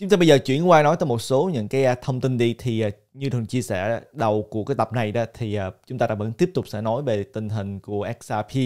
Chúng ta bây giờ chuyển qua nói tới một số những cái à, thông tin đi thì à, như thường chia sẻ đầu của cái tập này đó thì à, chúng ta đã vẫn tiếp tục sẽ nói về tình hình của XRP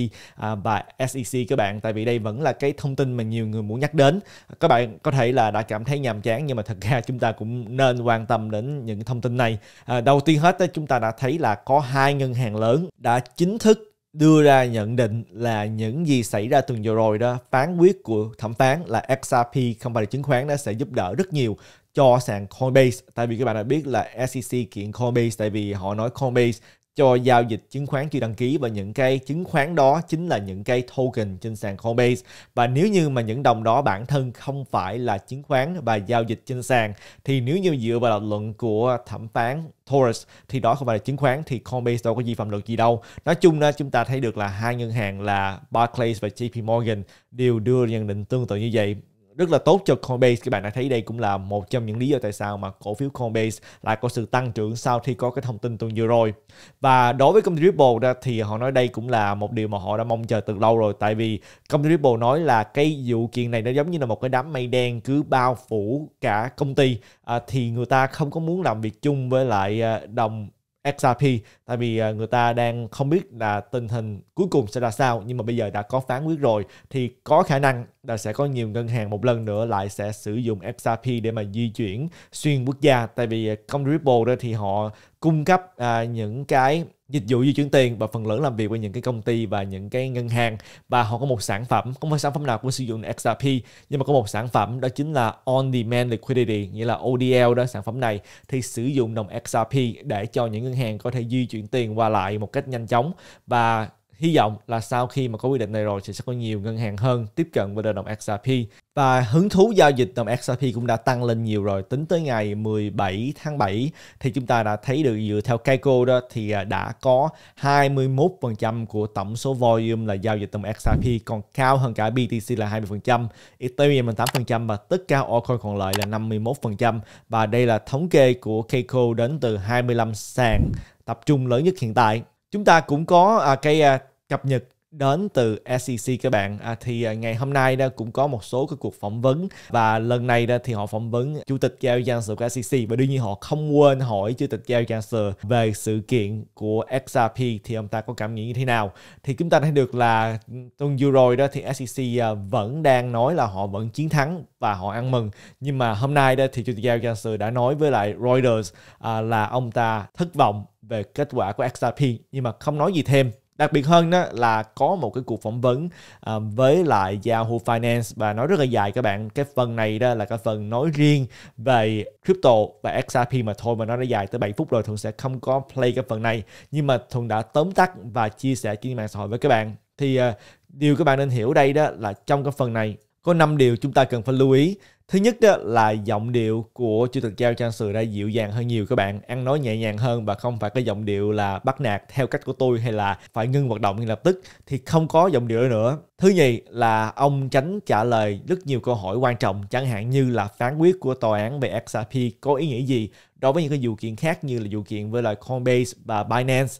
và SEC các bạn tại vì đây vẫn là cái thông tin mà nhiều người muốn nhắc đến. Các bạn có thể là đã cảm thấy nhàm chán nhưng mà thật ra chúng ta cũng nên quan tâm đến những thông tin này. Đầu tiên hết chúng ta đã thấy là có hai ngân hàng lớn đã chính thức đưa ra nhận định là những gì xảy ra tuần vừa rồi đó phán quyết của thẩm phán là XRP không phải chứng khoán đã sẽ giúp đỡ rất nhiều cho sàn Coinbase tại vì các bạn đã biết là SEC kiện Coinbase tại vì họ nói Coinbase cho giao dịch chứng khoán chưa đăng ký và những cái chứng khoán đó chính là những cái token trên sàn Coinbase và nếu như mà những đồng đó bản thân không phải là chứng khoán và giao dịch trên sàn thì nếu như dựa vào luận của thẩm phán Taurus thì đó không phải là chứng khoán thì Coinbase đâu có vi phạm luật gì đâu. Nói chung là chúng ta thấy được là hai ngân hàng là Barclays và JP Morgan đều đưa nhận định tương tự như vậy rất là tốt cho Coinbase các bạn đã thấy đây cũng là một trong những lý do tại sao mà cổ phiếu Coinbase lại có sự tăng trưởng sau khi có cái thông tin tuần vừa rồi và đối với công ty Ripple ra thì họ nói đây cũng là một điều mà họ đã mong chờ từ lâu rồi tại vì công ty Ripple nói là cái vụ kiện này nó giống như là một cái đám mây đen cứ bao phủ cả công ty à, thì người ta không có muốn làm việc chung với lại à, đồng XRP tại vì à, người ta đang không biết là tình hình cuối cùng sẽ là sao nhưng mà bây giờ đã có phán quyết rồi thì có khả năng là sẽ có nhiều ngân hàng một lần nữa lại sẽ sử dụng XRP để mà di chuyển xuyên quốc gia tại vì à, công Ripple đó thì họ cung cấp à, những cái dịch vụ di chuyển tiền và phần lớn làm việc với những cái công ty và những cái ngân hàng và họ có một sản phẩm không phải sản phẩm nào cũng sử dụng XRP nhưng mà có một sản phẩm đó chính là on demand liquidity nghĩa là ODL đó sản phẩm này thì sử dụng đồng XRP để cho những ngân hàng có thể di chuyển tiền qua lại một cách nhanh chóng và hy vọng là sau khi mà có quy định này rồi thì sẽ có nhiều ngân hàng hơn tiếp cận với đồng XRP và hứng thú giao dịch đồng XRP cũng đã tăng lên nhiều rồi. Tính tới ngày 17 tháng 7 thì chúng ta đã thấy được dựa theo Keiko đó thì à, đã có 21% của tổng số volume là giao dịch đồng XRP còn cao hơn cả BTC là 20%, Ethereum là 8% và tất cả altcoin còn lại là 51% và đây là thống kê của Keiko đến từ 25 sàn tập trung lớn nhất hiện tại. Chúng ta cũng có à, cái à, cập nhật đến từ SEC các bạn à, thì à, ngày hôm nay đó cũng có một số cái cuộc phỏng vấn và lần này đó thì họ phỏng vấn chủ tịch Giao Chancellor của SEC và đương nhiên họ không quên hỏi chủ tịch Giao Chancellor về sự kiện của XRP thì ông ta có cảm nghĩ như thế nào thì chúng ta thấy được là tuần vừa rồi đó thì SEC à, vẫn đang nói là họ vẫn chiến thắng và họ ăn mừng nhưng mà hôm nay đó thì chủ tịch Giao Chancellor đã nói với lại Reuters à, là ông ta thất vọng về kết quả của XRP nhưng mà không nói gì thêm đặc biệt hơn đó là có một cái cuộc phỏng vấn uh, với lại Yahoo Finance và nói rất là dài các bạn cái phần này đó là cái phần nói riêng về crypto và XRP mà thôi mà nó đã dài tới 7 phút rồi Thuận sẽ không có play cái phần này nhưng mà Thuận đã tóm tắt và chia sẻ trên mạng xã hội với các bạn thì uh, điều các bạn nên hiểu đây đó là trong cái phần này có 5 điều chúng ta cần phải lưu ý thứ nhất đó là giọng điệu của chủ tịch giao Chan Sự đã dịu dàng hơn nhiều các bạn ăn nói nhẹ nhàng hơn và không phải cái giọng điệu là bắt nạt theo cách của tôi hay là phải ngưng hoạt động ngay lập tức thì không có giọng điệu nữa thứ nhì là ông tránh trả lời rất nhiều câu hỏi quan trọng chẳng hạn như là phán quyết của tòa án về XRP có ý nghĩa gì đối với những cái vụ kiện khác như là vụ kiện với lại Coinbase và Binance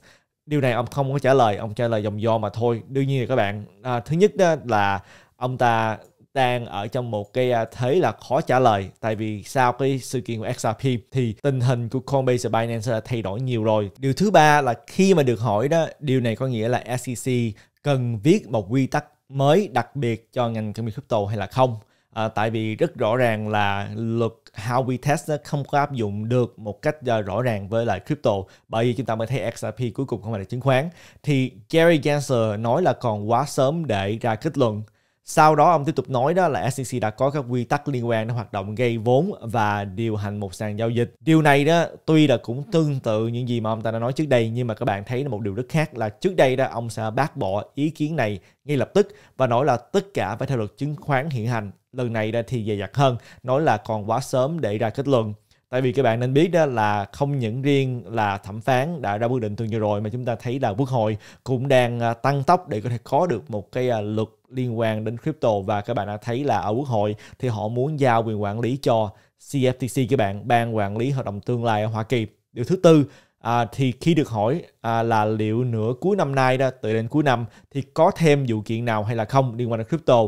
điều này ông không có trả lời ông trả lời dòng do mà thôi đương nhiên là các bạn à, thứ nhất đó là ông ta đang ở trong một cái à, thế là khó trả lời tại vì sau cái sự kiện của XRP thì tình hình của Coinbase và Binance đã thay đổi nhiều rồi điều thứ ba là khi mà được hỏi đó điều này có nghĩa là SEC cần viết một quy tắc mới đặc biệt cho ngành công nghiệp crypto hay là không à, tại vì rất rõ ràng là luật how we test nó không có áp dụng được một cách à, rõ ràng với lại crypto bởi vì chúng ta mới thấy XRP cuối cùng không phải là chứng khoán thì Gary Gensler nói là còn quá sớm để ra kết luận sau đó ông tiếp tục nói đó là SEC đã có các quy tắc liên quan đến hoạt động gây vốn và điều hành một sàn giao dịch. Điều này đó tuy là cũng tương tự những gì mà ông ta đã nói trước đây nhưng mà các bạn thấy là một điều rất khác là trước đây đó ông sẽ bác bỏ ý kiến này ngay lập tức và nói là tất cả phải theo luật chứng khoán hiện hành. Lần này đó thì dày dặt hơn, nói là còn quá sớm để ra kết luận. Tại vì các bạn nên biết đó là không những riêng là thẩm phán đã ra quyết định tuần vừa rồi mà chúng ta thấy là quốc hội cũng đang à, tăng tốc để có thể có được một cái à, luật liên quan đến crypto và các bạn đã thấy là ở quốc hội thì họ muốn giao quyền quản lý cho CFTC các bạn ban quản lý hợp đồng tương lai ở Hoa Kỳ điều thứ tư à, thì khi được hỏi à, là liệu nửa cuối năm nay đó từ đến cuối năm thì có thêm vụ kiện nào hay là không liên quan đến crypto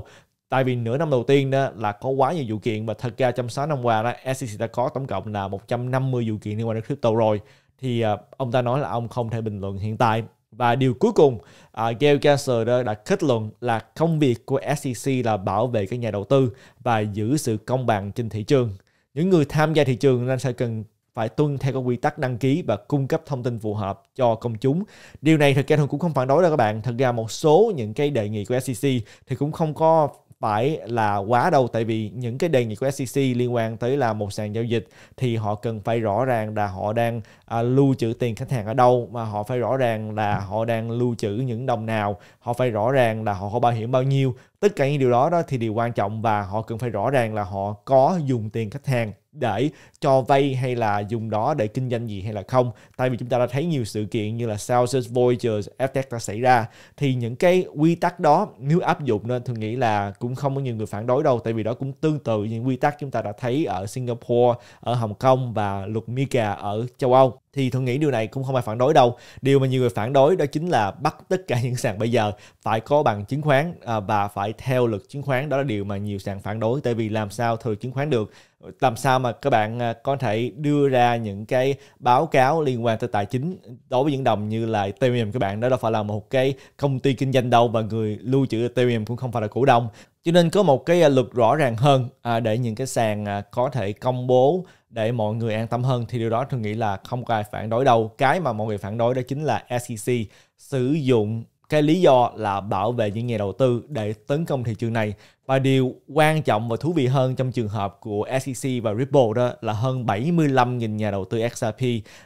tại vì nửa năm đầu tiên đó là có quá nhiều vụ kiện và thật ra trong 6 năm qua đó SEC đã có tổng cộng là 150 vụ kiện liên quan đến crypto rồi thì à, ông ta nói là ông không thể bình luận hiện tại và điều cuối cùng, uh, Gail Gensler đã, kết luận là công việc của SEC là bảo vệ các nhà đầu tư và giữ sự công bằng trên thị trường. Những người tham gia thị trường nên sẽ cần phải tuân theo các quy tắc đăng ký và cung cấp thông tin phù hợp cho công chúng. Điều này thực ra cũng không phản đối đâu các bạn. Thật ra một số những cái đề nghị của SEC thì cũng không có phải là quá đâu tại vì những cái đề nghị của SEC liên quan tới là một sàn giao dịch thì họ cần phải rõ ràng là họ đang à, lưu trữ tiền khách hàng ở đâu mà họ phải rõ ràng là họ đang lưu trữ những đồng nào họ phải rõ ràng là họ có bảo hiểm bao nhiêu tất cả những điều đó đó thì điều quan trọng và họ cần phải rõ ràng là họ có dùng tiền khách hàng để cho vay hay là dùng đó để kinh doanh gì hay là không tại vì chúng ta đã thấy nhiều sự kiện như là Celsius, Voyager, FTX đã xảy ra thì những cái quy tắc đó nếu áp dụng nên tôi nghĩ là cũng không có nhiều người phản đối đâu tại vì đó cũng tương tự những quy tắc chúng ta đã thấy ở Singapore, ở Hồng Kông và luật MiCA ở châu Âu thì tôi nghĩ điều này cũng không ai phản đối đâu. Điều mà nhiều người phản đối đó chính là bắt tất cả những sàn bây giờ phải có bằng chứng khoán à, và phải theo luật chứng khoán đó là điều mà nhiều sàn phản đối tại vì làm sao thừa chứng khoán được làm sao mà các bạn à, có thể đưa ra những cái báo cáo liên quan tới tài chính đối với những đồng như là Ethereum các bạn đó đâu phải là một cái công ty kinh doanh đâu và người lưu trữ Ethereum cũng không phải là cổ đông cho nên có một cái à, luật rõ ràng hơn à, để những cái sàn có thể công bố để mọi người an tâm hơn thì điều đó tôi nghĩ là không có ai phản đối đâu cái mà mọi người phản đối đó chính là SEC sử dụng cái lý do là bảo vệ những nhà đầu tư để tấn công thị trường này và điều quan trọng và thú vị hơn trong trường hợp của SEC và Ripple đó là hơn 75.000 nhà đầu tư XRP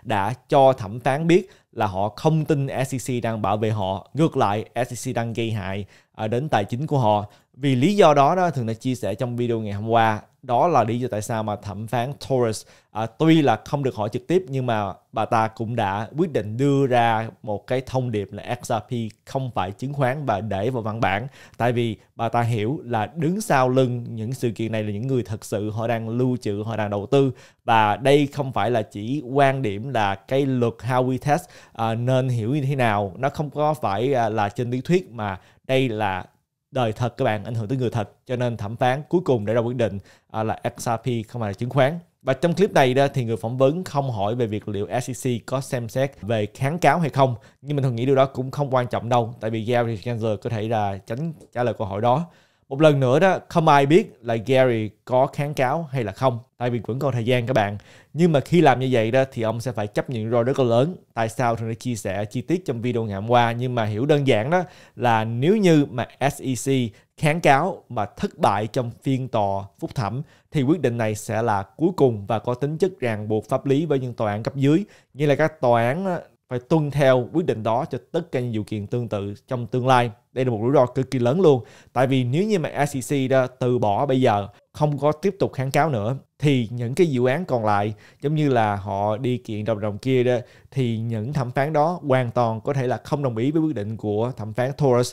đã cho thẩm phán biết là họ không tin SEC đang bảo vệ họ, ngược lại SEC đang gây hại à, đến tài chính của họ. Vì lý do đó đó thường đã chia sẻ trong video ngày hôm qua đó là lý do tại sao mà thẩm phán Torres à, tuy là không được hỏi trực tiếp nhưng mà bà ta cũng đã quyết định đưa ra một cái thông điệp là XRP không phải chứng khoán và để vào văn bản tại vì bà ta hiểu là đứng sau lưng những sự kiện này là những người thật sự họ đang lưu trữ họ đang đầu tư và đây không phải là chỉ quan điểm là cái luật Howey test à, nên hiểu như thế nào nó không có phải à, là trên lý thuyết mà đây là đời thật các bạn ảnh hưởng tới người thật cho nên thẩm phán cuối cùng đã ra quyết định à, là XRP không phải là chứng khoán và trong clip này đó thì người phỏng vấn không hỏi về việc liệu SEC có xem xét về kháng cáo hay không nhưng mình thường nghĩ điều đó cũng không quan trọng đâu tại vì Gary Gensler có thể là tránh trả lời câu hỏi đó một lần nữa đó không ai biết là Gary có kháng cáo hay là không tại vì vẫn còn thời gian các bạn nhưng mà khi làm như vậy đó thì ông sẽ phải chấp nhận rủi rất là lớn tại sao thường đã chia sẻ chi tiết trong video ngày hôm qua nhưng mà hiểu đơn giản đó là nếu như mà SEC kháng cáo mà thất bại trong phiên tòa phúc thẩm thì quyết định này sẽ là cuối cùng và có tính chất ràng buộc pháp lý với những tòa án cấp dưới như là các tòa án phải tuân theo quyết định đó cho tất cả những vụ kiện tương tự trong tương lai. Đây là một rủi ro cực kỳ lớn luôn. Tại vì nếu như mà SEC đã từ bỏ bây giờ, không có tiếp tục kháng cáo nữa, thì những cái dự án còn lại, giống như là họ đi kiện đồng đồng kia đó, thì những thẩm phán đó hoàn toàn có thể là không đồng ý với quyết định của thẩm phán Torres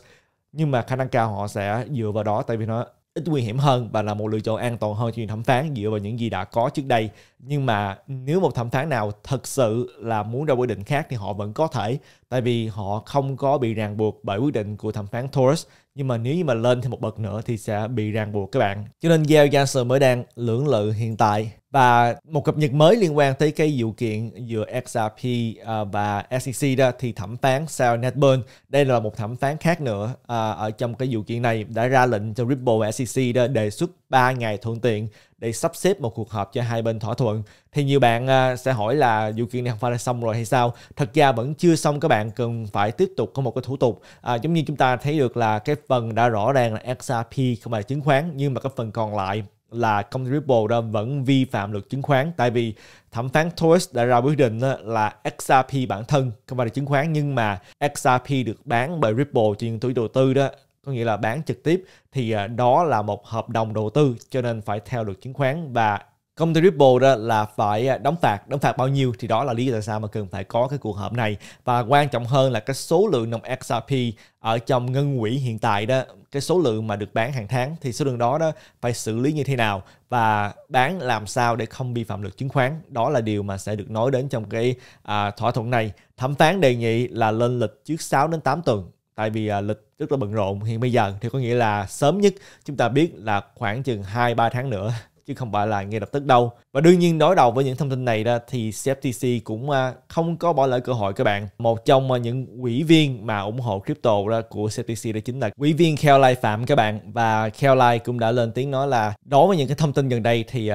nhưng mà khả năng cao họ sẽ dựa vào đó tại vì nó ít nguy hiểm hơn và là một lựa chọn an toàn hơn cho những thẩm phán dựa vào những gì đã có trước đây nhưng mà nếu một thẩm phán nào thật sự là muốn ra quyết định khác thì họ vẫn có thể tại vì họ không có bị ràng buộc bởi quyết định của thẩm phán Torres nhưng mà nếu như mà lên thêm một bậc nữa thì sẽ bị ràng buộc các bạn cho nên Gail Gasser mới đang lưỡng lự hiện tại và một cập nhật mới liên quan tới cái vụ kiện giữa XRP à, và SEC đó thì thẩm phán Sal Netburn đây là một thẩm phán khác nữa à, ở trong cái vụ kiện này đã ra lệnh cho Ripple và SEC đó đề xuất 3 ngày thuận tiện để sắp xếp một cuộc họp cho hai bên thỏa thuận thì nhiều bạn à, sẽ hỏi là vụ kiện này không phải là xong rồi hay sao thật ra vẫn chưa xong các bạn cần phải tiếp tục có một cái thủ tục à, giống như chúng ta thấy được là cái phần đã rõ ràng là XRP không phải là chứng khoán nhưng mà cái phần còn lại là công ty Ripple đó vẫn vi phạm luật chứng khoán tại vì thẩm phán Torres đã ra quyết định là XRP bản thân không phải là chứng khoán nhưng mà XRP được bán bởi Ripple cho những tuổi đầu tư đó có nghĩa là bán trực tiếp thì à, đó là một hợp đồng đầu tư cho nên phải theo luật chứng khoán và công ty Ripple đó là phải à, đóng phạt đóng phạt bao nhiêu thì đó là lý do tại sao mà cần phải có cái cuộc họp này và quan trọng hơn là cái số lượng đồng XRP ở trong ngân quỹ hiện tại đó cái số lượng mà được bán hàng tháng thì số lượng đó đó phải xử lý như thế nào và bán làm sao để không vi phạm luật chứng khoán đó là điều mà sẽ được nói đến trong cái à, thỏa thuận này thẩm phán đề nghị là lên lịch trước 6 đến 8 tuần tại vì à, lịch rất là bận rộn hiện bây giờ thì có nghĩa là sớm nhất chúng ta biết là khoảng chừng 2 3 tháng nữa chứ không phải là ngay lập tức đâu. Và đương nhiên đối đầu với những thông tin này đó thì CFTC cũng à, không có bỏ lỡ cơ hội các bạn. Một trong à, những quỹ viên mà ủng hộ crypto đó của CFTC đó chính là quỹ viên Caroline Phạm các bạn và Caroline cũng đã lên tiếng nói là đối với những cái thông tin gần đây thì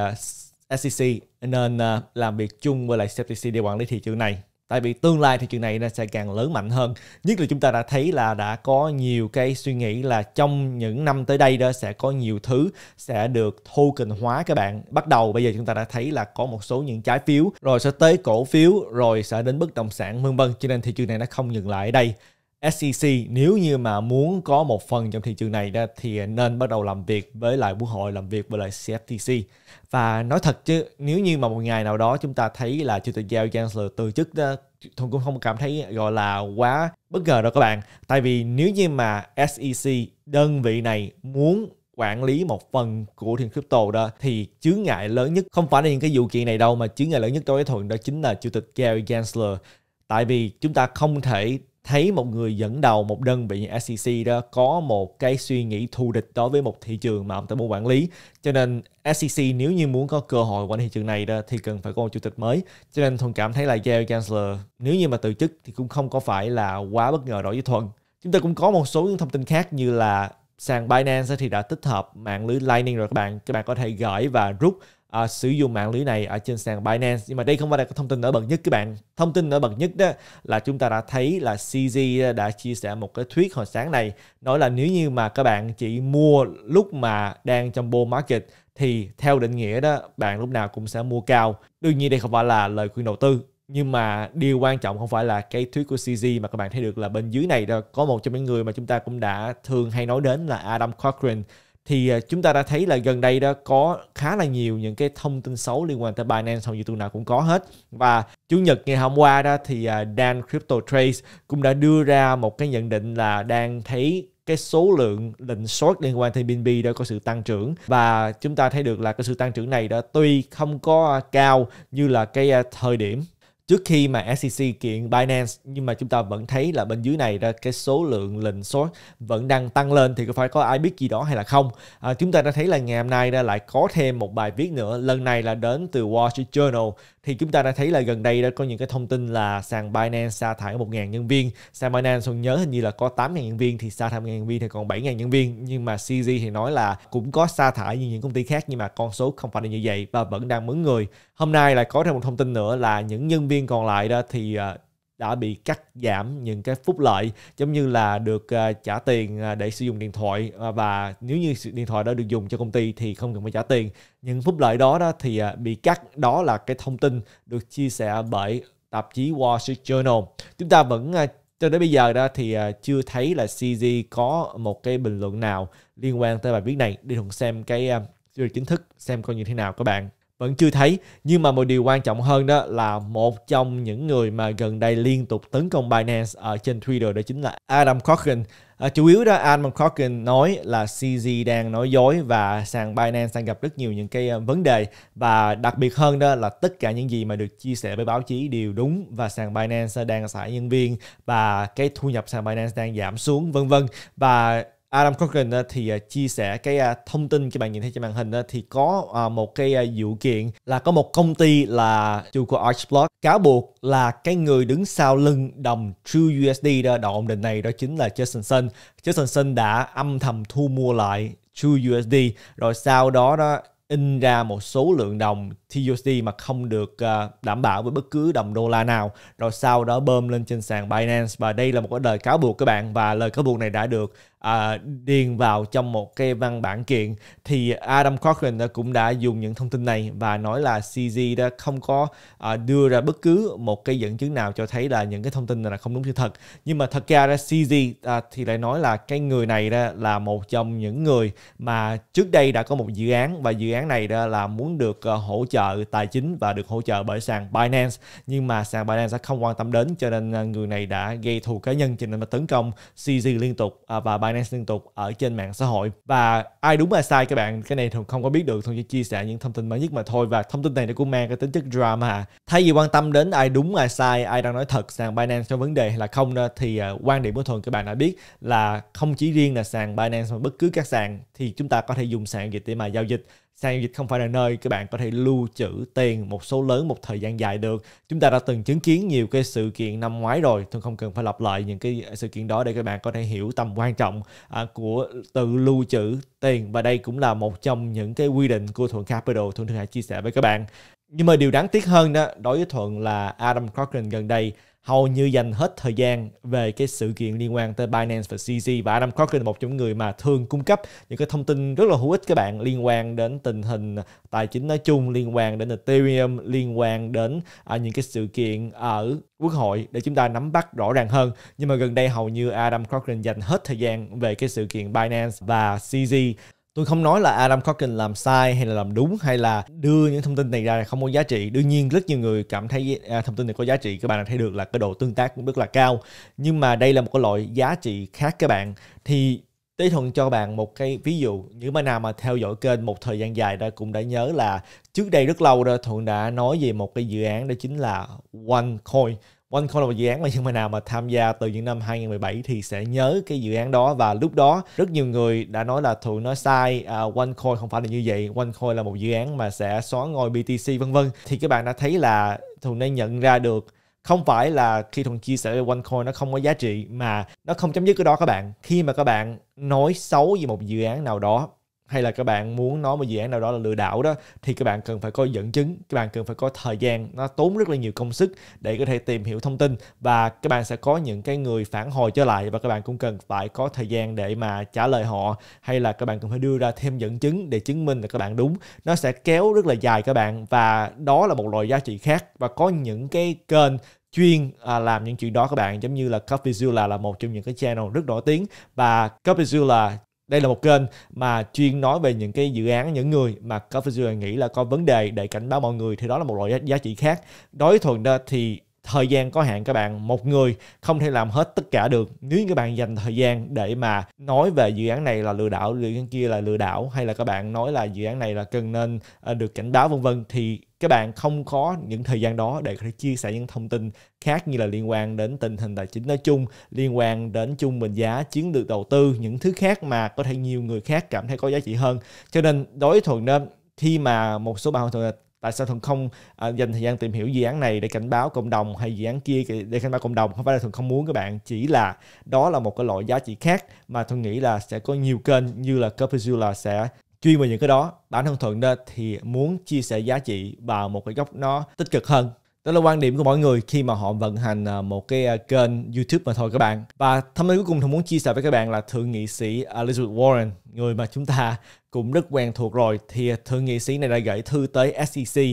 SEC nên làm việc chung với lại CFTC để quản lý thị trường này tại vì tương lai thị trường này nó sẽ càng lớn mạnh hơn nhất là chúng ta đã thấy là đã có nhiều cái suy nghĩ là trong những năm tới đây đó sẽ có nhiều thứ sẽ được token hóa các bạn bắt đầu bây giờ chúng ta đã thấy là có một số những trái phiếu rồi sẽ tới cổ phiếu rồi sẽ đến bất động sản vân vân cho nên thị trường này nó không dừng lại ở đây SEC nếu như mà muốn có một phần trong thị trường này đó, thì nên bắt đầu làm việc với lại quốc hội làm việc với lại CFTC và nói thật chứ nếu như mà một ngày nào đó chúng ta thấy là chủ tịch Giao Chancellor từ chức đó tôi cũng không cảm thấy gọi là quá bất ngờ đâu các bạn tại vì nếu như mà SEC đơn vị này muốn quản lý một phần của thị trường crypto đó thì chướng ngại lớn nhất không phải là những cái vụ kiện này đâu mà chướng ngại lớn nhất đối với thuận đó chính là chủ tịch Gary Gensler tại vì chúng ta không thể thấy một người dẫn đầu một đơn vị như SEC đó có một cái suy nghĩ thù địch đối với một thị trường mà ông ta muốn quản lý cho nên SEC nếu như muốn có cơ hội quản thị trường này đó thì cần phải có một chủ tịch mới cho nên thuần cảm thấy là Jerry Gensler nếu như mà từ chức thì cũng không có phải là quá bất ngờ đối với thuần chúng ta cũng có một số những thông tin khác như là sàn Binance thì đã tích hợp mạng lưới Lightning rồi các bạn các bạn có thể gửi và rút uh, sử dụng mạng lưới này ở trên sàn Binance nhưng mà đây không phải là thông tin nổi bật nhất các bạn thông tin nổi bật nhất đó là chúng ta đã thấy là CZ đã chia sẻ một cái thuyết hồi sáng này nói là nếu như mà các bạn chỉ mua lúc mà đang trong bull market thì theo định nghĩa đó bạn lúc nào cũng sẽ mua cao đương nhiên đây không phải là lời khuyên đầu tư nhưng mà điều quan trọng không phải là cái thuyết của CZ mà các bạn thấy được là bên dưới này đó có một trong những người mà chúng ta cũng đã thường hay nói đến là Adam Cochrane thì à, chúng ta đã thấy là gần đây đó có khá là nhiều những cái thông tin xấu liên quan tới Binance hầu như tuần nào cũng có hết và chủ nhật ngày hôm qua đó thì à, Dan Crypto Trace cũng đã đưa ra một cái nhận định là đang thấy cái số lượng lệnh short liên quan tới BNB đã có sự tăng trưởng và chúng ta thấy được là cái sự tăng trưởng này đã tuy không có cao như là cái à, thời điểm trước khi mà SEC kiện Binance nhưng mà chúng ta vẫn thấy là bên dưới này ra cái số lượng lệnh short vẫn đang tăng lên thì có phải có ai biết gì đó hay là không à, chúng ta đã thấy là ngày hôm nay đã lại có thêm một bài viết nữa lần này là đến từ Wall Street Journal thì chúng ta đã thấy là gần đây đã có những cái thông tin là sàn Binance sa thải 1.000 nhân viên sàn Binance còn nhớ hình như là có 8.000 nhân viên thì sa thải 1.000 nhân viên thì còn 7.000 nhân viên nhưng mà CZ thì nói là cũng có sa thải như những công ty khác nhưng mà con số không phải là như vậy và vẫn đang mướn người hôm nay lại có thêm một thông tin nữa là những nhân viên viên còn lại đó thì à, đã bị cắt giảm những cái phúc lợi giống như là được à, trả tiền à, để sử dụng điện thoại và nếu như điện thoại đã được dùng cho công ty thì không cần phải trả tiền những phúc lợi đó đó thì bị cắt đó là cái thông tin được chia sẻ bởi tạp chí Wall Street Journal chúng ta vẫn cho đến bây giờ đó thì chưa thấy là CZ có một cái bình luận nào liên quan tới bài viết này đi cùng xem cái uh, chính thức xem coi như thế nào các bạn vẫn chưa thấy nhưng mà một điều quan trọng hơn đó là một trong những người mà gần đây liên tục tấn công Binance ở trên Twitter đó chính là Adam Cochran à, chủ yếu đó Adam Cochran nói là CZ đang nói dối và sàn Binance đang gặp rất nhiều những cái à, vấn đề và đặc biệt hơn đó là tất cả những gì mà được chia sẻ với báo chí đều đúng và sàn Binance đang xả nhân viên và cái thu nhập sàn Binance đang giảm xuống vân vân và Adam Cochran thì à, chia sẻ cái à, thông tin cho bạn nhìn thấy trên màn hình thì có à, một cái dự kiện là có một công ty là chủ của Archblock cáo buộc là cái người đứng sau lưng đồng True USD đó, đồng định này đó chính là Jason Sun. Jason Sun đã âm thầm thu mua lại True USD rồi sau đó đó in ra một số lượng đồng TUSD mà không được đảm bảo với bất cứ đồng đô la nào rồi sau đó bơm lên trên sàn Binance và đây là một cái lời cáo buộc các bạn và lời cáo buộc này đã được à, điền vào trong một cái văn bản kiện thì Adam Cochran cũng đã dùng những thông tin này và nói là CZ đã không có à, đưa ra bất cứ một cái dẫn chứng nào cho thấy là những cái thông tin này là không đúng sự thật nhưng mà thật ra ra CZ à, thì lại nói là cái người này đó là một trong những người mà trước đây đã có một dự án và dự án này đó là muốn được uh, hỗ trợ tài chính và được hỗ trợ bởi sàn Binance nhưng mà sàn Binance đã không quan tâm đến cho nên à, người này đã gây thù cá nhân cho nên mà tấn công CZ liên tục à, và Binance Binance liên tục ở trên mạng xã hội và ai đúng ai sai các bạn cái này thường không có biết được thường chỉ chia sẻ những thông tin mới nhất mà thôi và thông tin này nó cũng mang cái tính chất drama thay vì quan tâm đến ai đúng ai sai ai đang nói thật sàn Binance trong vấn đề hay là không đó, thì ờ, quan điểm của thường các bạn đã biết là không chỉ riêng là sàn Binance mà bất cứ các sàn thì chúng ta có thể dùng sàn dịch để mà giao dịch sàn giao dịch không phải là nơi các bạn có thể lưu trữ tiền một số lớn một thời gian dài được chúng ta đã từng chứng kiến nhiều cái sự kiện năm ngoái rồi tôi không cần phải lặp lại những cái sự kiện đó để các bạn có thể hiểu tầm quan trọng à, của tự lưu trữ tiền và đây cũng là một trong những cái quy định của thuận capital thuận thường hải chia sẻ với các bạn nhưng mà điều đáng tiếc hơn đó đối với thuận là adam crockett gần đây hầu như dành hết thời gian về cái sự kiện liên quan tới Binance và CZ và Adam Crocker là một trong những người mà thường cung cấp những cái thông tin rất là hữu ích các bạn liên quan đến tình hình tài chính nói chung liên quan đến Ethereum liên quan đến à, những cái sự kiện ở quốc hội để chúng ta nắm bắt rõ ràng hơn nhưng mà gần đây hầu như Adam Crocker dành hết thời gian về cái sự kiện Binance và CZ tôi không nói là Adam Cocken làm sai hay là làm đúng hay là đưa những thông tin này ra không có giá trị đương nhiên rất nhiều người cảm thấy à, thông tin này có giá trị các bạn thấy được là cái độ tương tác cũng rất là cao nhưng mà đây là một cái loại giá trị khác các bạn thì Tế Thuận cho bạn một cái ví dụ những bạn nào mà theo dõi kênh một thời gian dài đã cũng đã nhớ là trước đây rất lâu rồi Thuận đã nói về một cái dự án đó chính là OneCoin OneCoin là một dự án mà những người nào mà tham gia từ những năm 2017 thì sẽ nhớ cái dự án đó và lúc đó rất nhiều người đã nói là thường nói sai uh, à, OneCoin không phải là như vậy OneCoin là một dự án mà sẽ xóa ngôi BTC vân vân thì các bạn đã thấy là thường đã nhận ra được không phải là khi thuần chia sẻ về OneCoin nó không có giá trị mà nó không chấm dứt cái đó các bạn khi mà các bạn nói xấu về một dự án nào đó hay là các bạn muốn nói một dự án nào đó là lừa đảo đó thì các bạn cần phải có dẫn chứng các bạn cần phải có thời gian nó tốn rất là nhiều công sức để có thể tìm hiểu thông tin và các bạn sẽ có những cái người phản hồi trở lại và các bạn cũng cần phải có thời gian để mà trả lời họ hay là các bạn cần phải đưa ra thêm dẫn chứng để chứng minh là các bạn đúng nó sẽ kéo rất là dài các bạn và đó là một loại giá trị khác và có những cái kênh chuyên à, làm những chuyện đó các bạn giống như là Coffeezilla là một trong những cái channel rất nổi tiếng và Coffeezilla đây là một kênh mà chuyên nói về những cái dự án những người mà Coffee nghĩ là có vấn đề để cảnh báo mọi người thì đó là một loại giá trị khác đối thuần đó thì thời gian có hạn các bạn một người không thể làm hết tất cả được nếu các bạn dành thời gian để mà nói về dự án này là lừa đảo dự án kia là lừa đảo hay là các bạn nói là dự án này là cần nên ờ, được cảnh báo vân vân thì các bạn không có những thời gian đó để có thể chia sẻ những thông tin khác như là liên quan đến tình hình tài chính nói chung, liên quan đến chung bình giá, chiến lược đầu tư, những thứ khác mà có thể nhiều người khác cảm thấy có giá trị hơn. Cho nên đối với Thuận nên khi mà một số bạn Thuận tại sao thuận không à, dành thời gian tìm hiểu dự án này để cảnh báo cộng đồng hay dự án kia để cảnh báo cộng đồng không phải là thuận không muốn các bạn chỉ là đó là một cái loại giá trị khác mà thuận nghĩ là sẽ có nhiều kênh như là Capizula sẽ chuyên về những cái đó bản thân thuận đó thì muốn chia sẻ giá trị vào một cái góc nó tích cực hơn đó là quan điểm của mọi người khi mà họ vận hành à, một cái à, kênh YouTube mà thôi các bạn. Và thông tin cuối cùng tôi muốn chia sẻ với các bạn là thượng nghị sĩ Elizabeth Warren, người mà chúng ta cũng rất quen thuộc rồi. Thì thượng nghị sĩ này đã gửi thư tới SEC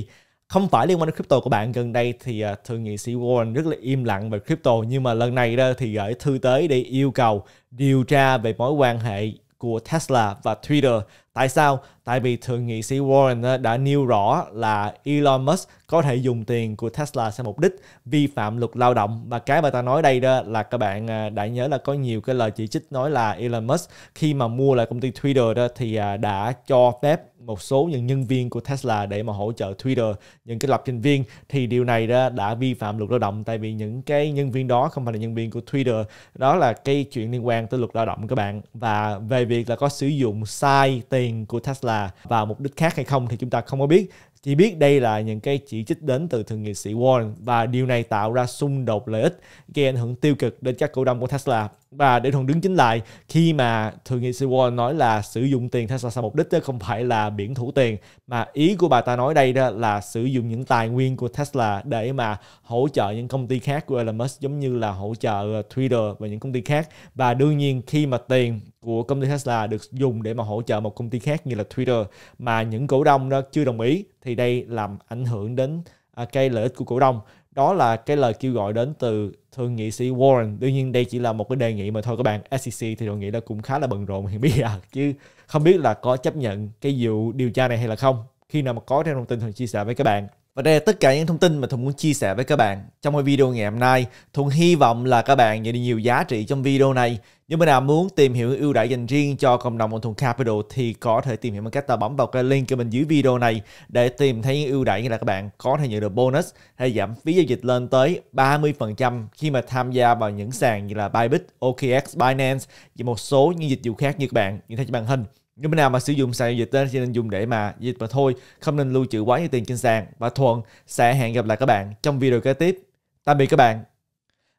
không phải liên quan đến crypto của bạn gần đây thì à, thượng nghị sĩ Warren rất là im lặng về crypto nhưng mà lần này đó thì gửi thư tới để yêu cầu điều tra về mối quan hệ của Tesla và Twitter Tại sao? Tại vì thượng nghị sĩ Warren đã nêu rõ là Elon Musk có thể dùng tiền của Tesla sang mục đích vi phạm luật lao động và cái mà ta nói đây đó là các bạn à, đã nhớ là có nhiều cái lời chỉ trích nói là Elon Musk khi mà mua lại công ty Twitter đó thì à, đã cho phép một số những nhân viên của Tesla để mà hỗ trợ Twitter những cái lập trình viên thì điều này đó đã vi phạm luật lao động tại vì những cái nhân viên đó không phải là nhân viên của Twitter đó là cái chuyện liên quan tới luật lao động các bạn và về việc là có sử dụng sai tên tiền của Tesla vào mục đích khác hay không thì chúng ta không có biết chỉ biết đây là những cái chỉ trích đến từ thượng nghị sĩ Warren và điều này tạo ra xung đột lợi ích gây ảnh hưởng tiêu cực đến các cổ đông của Tesla. Và để thuận đứng chính lại khi mà thượng nghị sĩ Warren nói là sử dụng tiền Tesla sang mục đích chứ không phải là biển thủ tiền mà ý của bà ta nói đây đó là sử dụng những tài nguyên của Tesla để mà hỗ trợ những công ty khác của Elon Musk giống như là hỗ trợ ờ, Twitter và những công ty khác và đương nhiên khi mà tiền của công ty Tesla được dùng để mà hỗ trợ một công ty khác như là Twitter mà những cổ đông đó chưa đồng ý thì đây làm ảnh hưởng đến à, cái lợi ích của cổ đông đó là cái lời kêu gọi đến từ thượng nghị sĩ Warren đương nhiên đây chỉ là một cái đề nghị mà thôi các bạn SEC thì tôi nghĩ là cũng khá là bận rộn hiện bây giờ chứ không biết là có chấp nhận cái vụ điều tra này hay là không khi nào mà có thêm thông tin thì chia sẻ với các bạn và đây là tất cả những thông tin mà Thùng muốn chia sẻ với các bạn trong cái video ngày hôm nay. Thùng hy vọng là các bạn nhận được nhiều giá trị trong video này. Nếu bạn nào muốn tìm hiểu ưu đãi dành riêng cho cộng đồng Montun Capital thì có thể tìm hiểu bằng cách ta bấm vào cái link ở bên dưới video này để tìm thấy những ưu đãi như là các bạn có thể nhận được bonus hay giảm phí giao dịch lên tới 30% khi mà tham gia vào những sàn như là Bybit, OKX, Binance và một số những dịch vụ khác như các bạn nhìn thấy trên màn hình. Nếu bên nào mà sử dụng sàn giao dịch nên chỉ nên dùng để mà giao dịch mà thôi, không nên lưu trữ quá nhiều tiền trên sàn. Và Thuận sẽ hẹn gặp lại các bạn trong video kế tiếp. Tạm biệt các bạn.